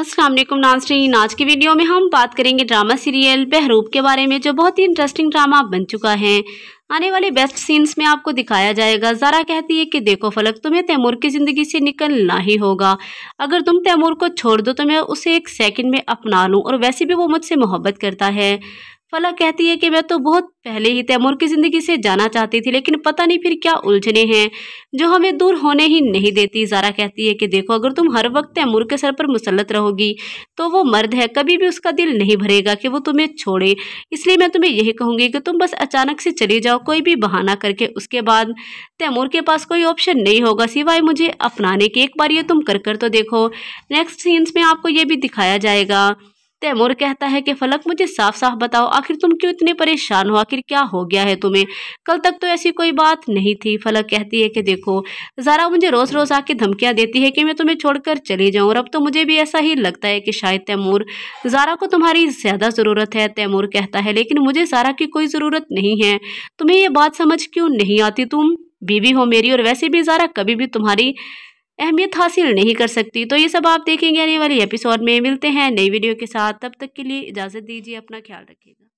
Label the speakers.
Speaker 1: असलम नाजरीन आज की वीडियो में हम बात करेंगे ड्रामा सीरियल बहरूप के बारे में जो बहुत ही इंटरेस्टिंग ड्रामा बन चुका है आने वाले बेस्ट सीन्स में आपको दिखाया जाएगा ज़ारा कहती है कि देखो फलक तुम्हें तैमूर की ज़िंदगी से निकलना ही होगा अगर तुम तैमूर को छोड़ दो तो मैं उसे एक सेकंड में अपना लूँ और वैसे भी वो मुझसे मोहब्बत करता है फला कहती है कि मैं तो बहुत पहले ही तैमूर की ज़िंदगी से जाना चाहती थी लेकिन पता नहीं फिर क्या उलझने हैं जो हमें दूर होने ही नहीं देती जारा कहती है कि देखो अगर तुम हर वक्त तैमूर के सर पर मुसलत रहोगी तो वो मर्द है कभी भी उसका दिल नहीं भरेगा कि वो तुम्हें छोड़े इसलिए मैं तुम्हें यही कहूँगी कि तुम बस अचानक से चले जाओ कोई भी बहाना करके उसके बाद तैमूर के पास कोई ऑप्शन नहीं होगा सिवाय मुझे अपनाने के एक बार ये तुम कर कर तो देखो नेक्स्ट सीन्स में आपको ये भी दिखाया जाएगा तैमूर कहता है कि फलक मुझे साफ साफ बताओ आखिर तुम क्यों इतने परेशान हो आखिर क्या हो गया है तुम्हें कल तक तो ऐसी कोई बात नहीं थी फलक कहती है कि देखो ज़ारा मुझे रोज़ रोज़ आके धमकियाँ देती है कि मैं तुम्हें छोड़कर चली जाऊँ और अब तो मुझे भी ऐसा ही लगता है कि शायद तैमूर ज़ारा को तुम्हारी ज़्यादा ज़रूरत है तैमूर कहता है लेकिन मुझे ज़ारा की कोई ज़रूरत नहीं है तुम्हें ये बात समझ क्यों नहीं आती तुम बीवी हो मेरी और वैसे भी ज़ारा कभी भी तुम्हारी अहमियत हासिल नहीं कर सकती तो ये सब आप देखेंगे आने वाली एपिसोड में मिलते हैं नई वीडियो के साथ तब तक के लिए इजाज़त दीजिए अपना ख्याल रखिएगा